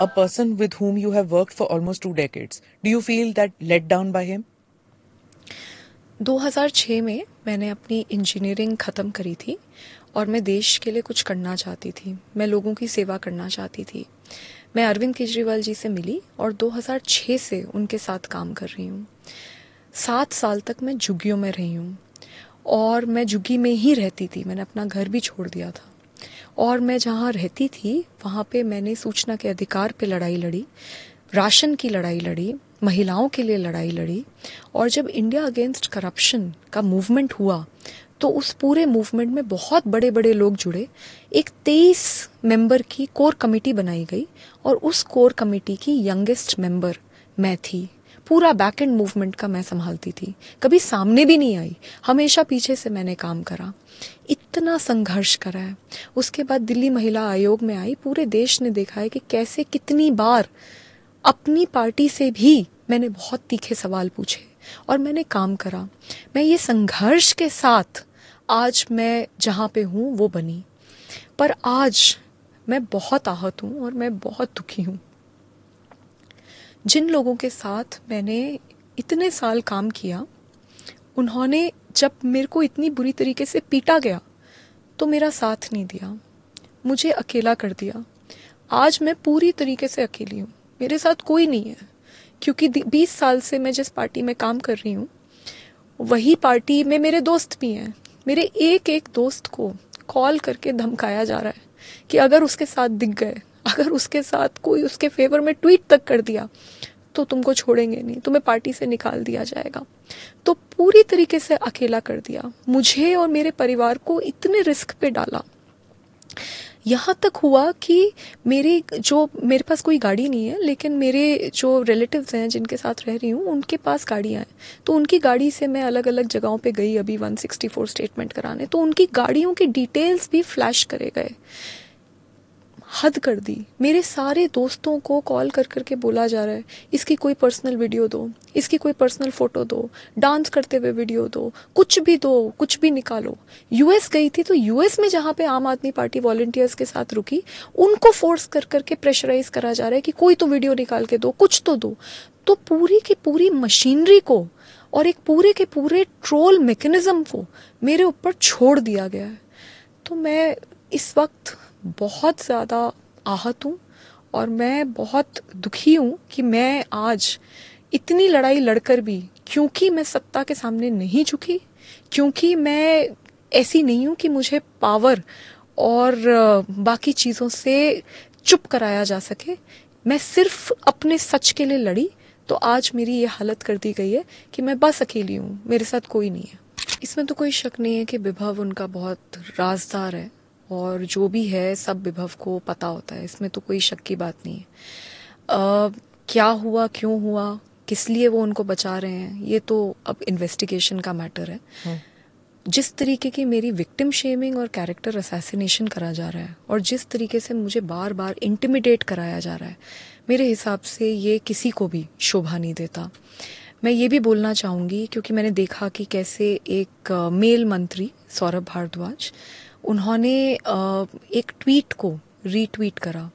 a person with whom you have worked for almost two decades. Do you feel that let down by him? 2006 में मैंने अपनी engineering ख़त्म करी थी और मैं देश के लिए कुछ करना चाहती थी मैं लोगों की सेवा करना चाहती थी मैं अरविंद केजरीवाल जी से मिली और 2006 से उनके साथ काम कर रही हूँ सात साल तक मैं झुग्गियों में रही हूँ और मैं झुग्गी में ही रहती थी मैंने अपना घर भी छोड़ दिया था और मैं जहाँ रहती थी वहाँ पे मैंने सूचना के अधिकार पे लड़ाई लड़ी राशन की लड़ाई लड़ी महिलाओं के लिए लड़ाई लड़ी और जब इंडिया अगेंस्ट करप्शन का मूवमेंट हुआ तो उस पूरे मूवमेंट में बहुत बड़े बड़े लोग जुड़े एक तेईस मेंबर की कोर कमेटी बनाई गई और उस कोर कमेटी की यंगेस्ट मेंबर मैं थी पूरा बैक एंड मूवमेंट का मैं संभालती थी कभी सामने भी नहीं आई हमेशा पीछे से मैंने काम करा इतना संघर्ष करा है उसके बाद दिल्ली महिला आयोग में आई पूरे देश ने देखा है कि कैसे कितनी बार अपनी पार्टी से भी मैंने बहुत तीखे सवाल पूछे और मैंने काम करा मैं ये संघर्ष के साथ आज मैं जहाँ पे हूँ वो बनी पर आज मैं बहुत आहत हूँ और मैं बहुत दुखी हूँ जिन लोगों के साथ मैंने इतने साल काम किया उन्होंने जब मेरे को इतनी बुरी तरीके से पीटा गया तो मेरा साथ नहीं दिया मुझे अकेला कर दिया आज मैं पूरी तरीके से अकेली हूँ मेरे साथ कोई नहीं है क्योंकि 20 साल से मैं जिस पार्टी में काम कर रही हूँ वही पार्टी में मेरे दोस्त भी हैं मेरे एक एक दोस्त को कॉल करके धमकाया जा रहा है कि अगर उसके साथ दिख गए अगर उसके साथ कोई उसके फेवर में ट्वीट तक कर दिया तो तुमको छोड़ेंगे नहीं तुम्हें पार्टी से निकाल दिया जाएगा तो पूरी तरीके से अकेला कर दिया मुझे और मेरे परिवार को इतने रिस्क पे डाला यहाँ तक हुआ कि मेरी जो मेरे पास कोई गाड़ी नहीं है लेकिन मेरे जो रिलेटिव्स हैं जिनके साथ रह रही हूँ उनके पास गाड़ियाँ हैं तो उनकी गाड़ी से मैं अलग अलग जगहों पे गई अभी 164 स्टेटमेंट कराने तो उनकी गाड़ियों की डिटेल्स भी फ्लैश करे गए हद कर दी मेरे सारे दोस्तों को कॉल कर करके बोला जा रहा है इसकी कोई पर्सनल वीडियो दो इसकी कोई पर्सनल फ़ोटो दो डांस करते हुए वीडियो दो कुछ भी दो कुछ भी निकालो यूएस गई थी तो यूएस में जहाँ पे आम आदमी पार्टी वॉल्टियर्स के साथ रुकी उनको फोर्स कर करके प्रेशराइज करा जा रहा है कि कोई तो वीडियो निकाल के दो कुछ तो दो तो पूरी की पूरी मशीनरी को और एक पूरे के पूरे ट्रोल मेकनिज़म को मेरे ऊपर छोड़ दिया गया है तो मैं इस वक्त बहुत ज़्यादा आहत हूँ और मैं बहुत दुखी हूँ कि मैं आज इतनी लड़ाई लड़कर भी क्योंकि मैं सत्ता के सामने नहीं झुकी क्योंकि मैं ऐसी नहीं हूँ कि मुझे पावर और बाकी चीज़ों से चुप कराया जा सके मैं सिर्फ अपने सच के लिए लड़ी तो आज मेरी ये हालत कर दी गई है कि मैं बस अकेली हूँ मेरे साथ कोई नहीं है इसमें तो कोई शक नहीं है कि विभव उनका बहुत राजदार है और जो भी है सब विभव को पता होता है इसमें तो कोई शक की बात नहीं है uh, क्या हुआ क्यों हुआ किस लिए वो उनको बचा रहे हैं ये तो अब इन्वेस्टिगेशन का मैटर है हम्म। जिस तरीके की मेरी विक्टिम शेमिंग और कैरेक्टर असैसिनेशन करा जा रहा है और जिस तरीके से मुझे बार बार इंटिमिडेट कराया जा रहा है मेरे हिसाब से ये किसी को भी शोभा नहीं देता मैं ये भी बोलना चाहूँगी क्योंकि मैंने देखा कि कैसे एक मेल मंत्री सौरभ भारद्वाज उन्होंने एक ट्वीट को रीट्वीट करा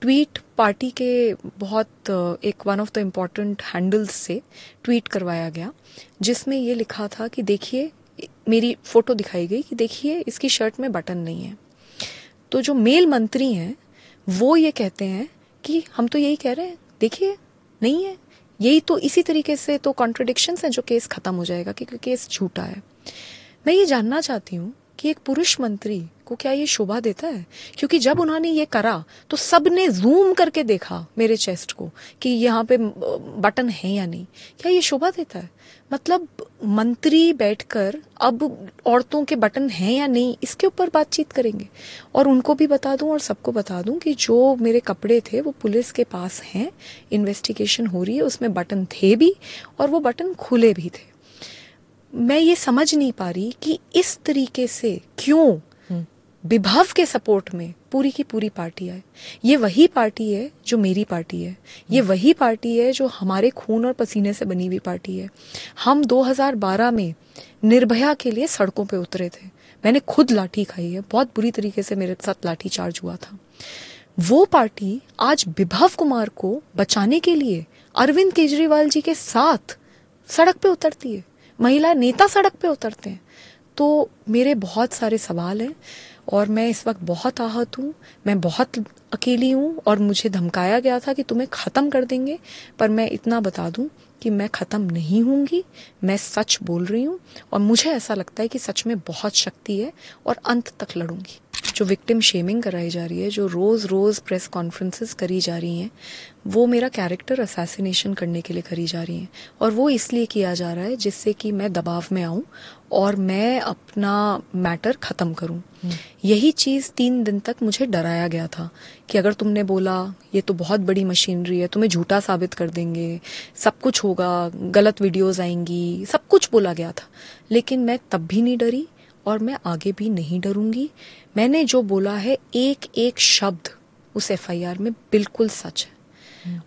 ट्वीट पार्टी के बहुत एक one of the important handles से ट्वीट करवाया गया जिसमें ये लिखा था कि देखिए मेरी फोटो दिखाई गई कि देखिए इसकी शर्ट में बटन नहीं है तो जो मेल मंत्री हैं वो ये कहते हैं कि हम तो यही कह रहे हैं देखिए नहीं है यही तो इसी तरीके से तो कॉन्ट्रडिक्शंस हैं जो केस ख़त्म हो जाएगा क्योंकि केस झूठा है मैं ये जानना चाहती हूँ कि एक पुरुष मंत्री को क्या ये शोभा देता है क्योंकि जब उन्होंने ये करा तो सब ने जूम करके देखा मेरे चेस्ट को कि यहाँ पे बटन है या नहीं क्या ये शोभा देता है मतलब मंत्री बैठकर अब औरतों के बटन हैं या नहीं इसके ऊपर बातचीत करेंगे और उनको भी बता दूं और सबको बता दूं कि जो मेरे कपड़े थे वो पुलिस के पास हैं इन्वेस्टिगेशन हो रही है उसमें बटन थे भी और वो बटन खुले भी थे मैं ये समझ नहीं पा रही कि इस तरीके से क्यों हम्म। विभव के सपोर्ट में पूरी की पूरी पार्टी आए ये वही पार्टी है जो मेरी पार्टी है ये हम्म। वही पार्टी है जो हमारे खून और पसीने से बनी हुई पार्टी है हम 2012 में निर्भया के लिए सड़कों पे उतरे थे मैंने खुद लाठी खाई है बहुत बुरी तरीके से मेरे साथ लाठी चार्ज हुआ था वो पार्टी आज विभव कुमार को बचाने के लिए अरविंद केजरीवाल जी के साथ सड़क पे उतरती है महिला नेता सड़क पे उतरते हैं तो मेरे बहुत सारे सवाल हैं और मैं इस वक्त बहुत आहत हूँ मैं बहुत अकेली हूँ और मुझे धमकाया गया था कि तुम्हें ख़त्म कर देंगे पर मैं इतना बता दूँ कि मैं ख़त्म नहीं होंगी मैं सच बोल रही हूँ और मुझे ऐसा लगता है कि सच में बहुत शक्ति है और अंत तक लड़ूंगी जो विक्टिम शेमिंग कराई जा रही है जो रोज़ रोज़ प्रेस कॉन्फ्रेंसेस करी जा रही हैं वो मेरा कैरेक्टर असैसिनेशन करने के लिए करी जा रही हैं और वो इसलिए किया जा रहा है जिससे कि मैं दबाव में आऊं और मैं अपना मैटर ख़त्म करूं हम्म। यही चीज़ तीन दिन तक मुझे डराया गया था कि अगर तुमने बोला ये तो बहुत बड़ी मशीनरी है तुम्हें झूठा साबित कर देंगे सब कुछ होगा गलत वीडियोज़ आएंगी सब कुछ बोला गया था लेकिन मैं तब भी नहीं डरी और मैं आगे भी नहीं डरूंगी मैंने जो बोला है एक एक शब्द उस एफ में बिल्कुल सच है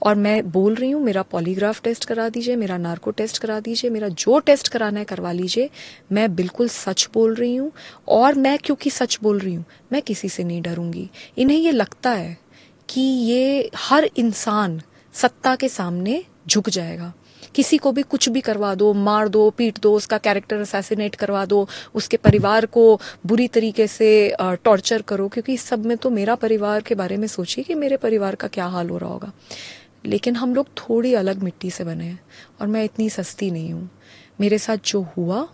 और मैं बोल रही हूँ मेरा पॉलीग्राफ टेस्ट करा दीजिए मेरा नार्को टेस्ट करा दीजिए मेरा जो टेस्ट कराना है करवा लीजिए मैं बिल्कुल सच बोल रही हूँ और मैं क्योंकि सच बोल रही हूँ मैं किसी से नहीं डरूंगी इन्हें ये लगता है कि ये हर इंसान सत्ता के सामने झुक जाएगा किसी को भी कुछ भी करवा दो मार दो पीट दो उसका कैरेक्टर असैसिनेट करवा दो उसके परिवार को बुरी तरीके से टॉर्चर करो क्योंकि इस सब में तो मेरा परिवार के बारे में सोचिए कि मेरे परिवार का क्या हाल हो रहा होगा लेकिन हम लोग थोड़ी अलग मिट्टी से बने हैं और मैं इतनी सस्ती नहीं हूँ मेरे साथ जो हुआ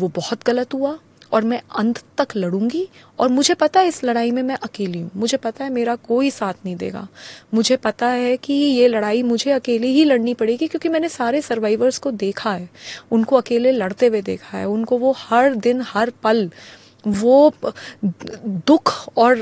वो बहुत गलत हुआ और मैं अंत तक लड़ूंगी और मुझे पता है इस लड़ाई में मैं अकेली हूँ मुझे पता है मेरा कोई साथ नहीं देगा मुझे पता है कि ये लड़ाई मुझे अकेली ही लड़नी पड़ेगी क्योंकि मैंने सारे सर्वाइवर्स को देखा है उनको अकेले लड़ते हुए देखा है उनको वो हर दिन हर पल वो दुख और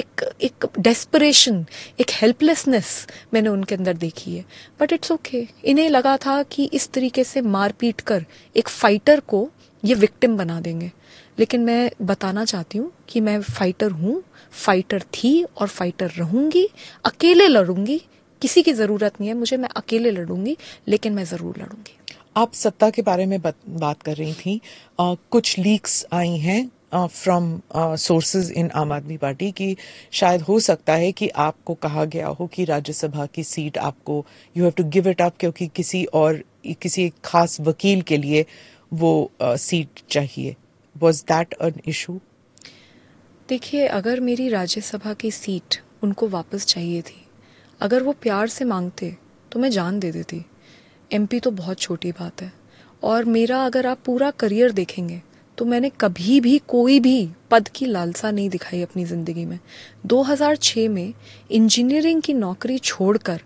एक एक डेस्परेशन एक हेल्पलेसनेस मैंने उनके अंदर देखी है बट इट्स ओके इन्हें लगा था कि इस तरीके से मारपीट कर एक फाइटर को ये विक्टिम बना देंगे लेकिन मैं बताना चाहती हूँ कि मैं फाइटर हूँ फाइटर थी और फाइटर रहूँगी अकेले लड़ूंगी किसी की ज़रूरत नहीं है मुझे मैं अकेले लड़ूंगी लेकिन मैं ज़रूर लड़ूंगी आप सत्ता के बारे में बत, बात कर रही थी आ, कुछ लीक्स आई हैं फ्रॉम सोर्सेज इन आम आदमी पार्टी कि शायद हो सकता है कि आपको कहा गया हो कि राज्यसभा की सीट आपको you have to give it up क्योंकि किसी और किसी एक खास वकील के लिए वो uh, सीट चाहिए वॉज दैट अन इशू देखिए अगर मेरी राज्यसभा की सीट उनको वापस चाहिए थी अगर वो प्यार से मांगते तो मैं जान दे देती एमपी तो बहुत छोटी बात है और मेरा अगर आप पूरा करियर देखेंगे तो मैंने कभी भी कोई भी पद की लालसा नहीं दिखाई अपनी ज़िंदगी में 2006 में इंजीनियरिंग की नौकरी छोड़कर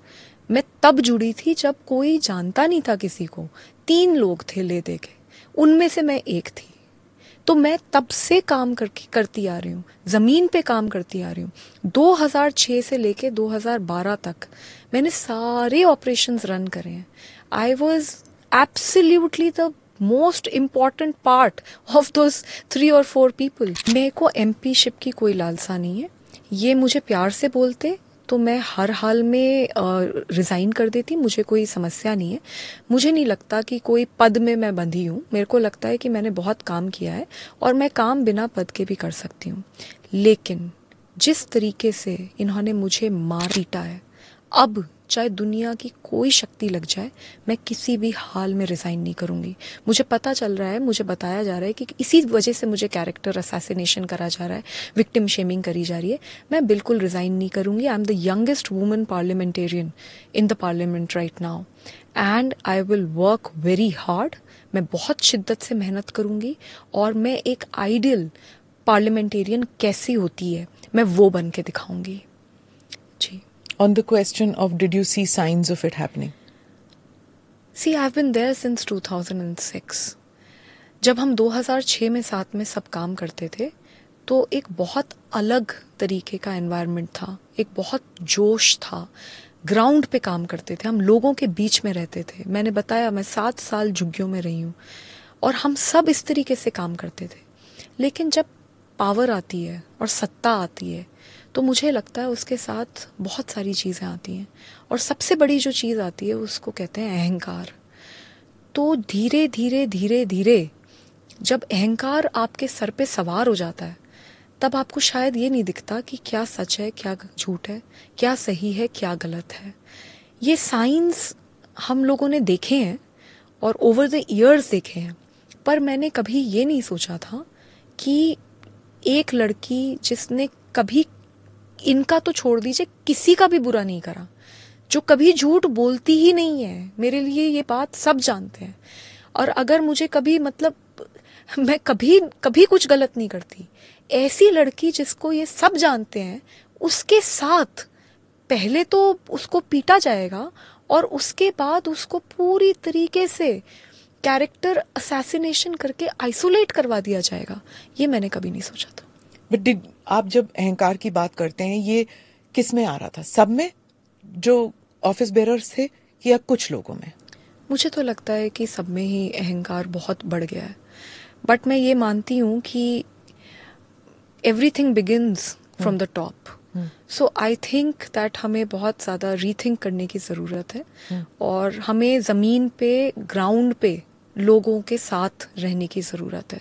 मैं तब जुड़ी थी जब कोई जानता नहीं था किसी को तीन लोग थे ले दे के उनमें से मैं एक थी तो मैं तब से काम करके करती आ रही हूँ ज़मीन पे काम करती आ रही हूँ 2006 से लेके 2012 तक मैंने सारे ऑपरेशंस रन करे हैं I was absolutely the most important part of दो थ्री और फोर पीपल मेरे को एम शिप की कोई लालसा नहीं है ये मुझे प्यार से बोलते तो मैं हर हाल में रिज़ाइन कर देती मुझे कोई समस्या नहीं है मुझे नहीं लगता कि कोई पद में मैं बंधी हूँ मेरे को लगता है कि मैंने बहुत काम किया है और मैं काम बिना पद के भी कर सकती हूँ लेकिन जिस तरीके से इन्होंने मुझे मार पीटा है अब चाहे दुनिया की कोई शक्ति लग जाए मैं किसी भी हाल में रिज़ाइन नहीं करूँगी मुझे पता चल रहा है मुझे बताया जा रहा है कि इसी वजह से मुझे कैरेक्टर असासिनेशन करा जा रहा है विक्टिम शेमिंग करी जा रही है मैं बिल्कुल रिज़ाइन नहीं करूँगी I am the youngest women parliamentarian in the parliament right now and I will work very hard मैं बहुत शिद्दत से मेहनत करूँगी और मैं एक आइडियल पार्लियामेंटेरियन कैसी होती है मैं वो बन के दिखाऊंगी जी on the question of did you see signs of it happening? See, I've been there since 2006. जब हम 2006 में साथ में सब काम करते थे तो एक बहुत अलग तरीके का एनवायरनमेंट था एक बहुत जोश था ग्राउंड पे काम करते थे हम लोगों के बीच में रहते थे मैंने बताया मैं सात साल झुग्गियों में रही हूँ और हम सब इस तरीके से काम करते थे लेकिन जब पावर आती है और सत्ता आती है तो मुझे लगता है उसके साथ बहुत सारी चीज़ें आती हैं और सबसे बड़ी जो चीज़ आती है उसको कहते हैं अहंकार तो धीरे धीरे धीरे धीरे जब अहंकार आपके सर पे सवार हो जाता है तब आपको शायद ये नहीं दिखता कि क्या सच है क्या झूठ है क्या सही है क्या गलत है ये साइंस हम लोगों ने देखे हैं और ओवर द ईयर्स देखे हैं पर मैंने कभी ये नहीं सोचा था कि एक लड़की जिसने कभी इनका तो छोड़ दीजिए किसी का भी बुरा नहीं करा जो कभी झूठ बोलती ही नहीं है मेरे लिए ये बात सब जानते हैं और अगर मुझे कभी मतलब मैं कभी कभी कुछ गलत नहीं करती ऐसी लड़की जिसको ये सब जानते हैं उसके साथ पहले तो उसको पीटा जाएगा और उसके बाद उसको पूरी तरीके से कैरेक्टर असैसिनेशन करके आइसोलेट करवा दिया जाएगा ये मैंने कभी नहीं सोचा था बट डिड आप जब अहंकार की बात करते हैं ये किस में आ रहा था सब में जो ऑफिस बेरर्स थे या कुछ लोगों में मुझे तो लगता है कि सब में ही अहंकार बहुत बढ़ गया है बट मैं ये मानती हूँ कि everything begins from the top so I think that हमें बहुत ज़्यादा रीथिंक करने की ज़रूरत है हम्म। और हमें ज़मीन पे ग्राउंड पे लोगों के साथ रहने की ज़रूरत है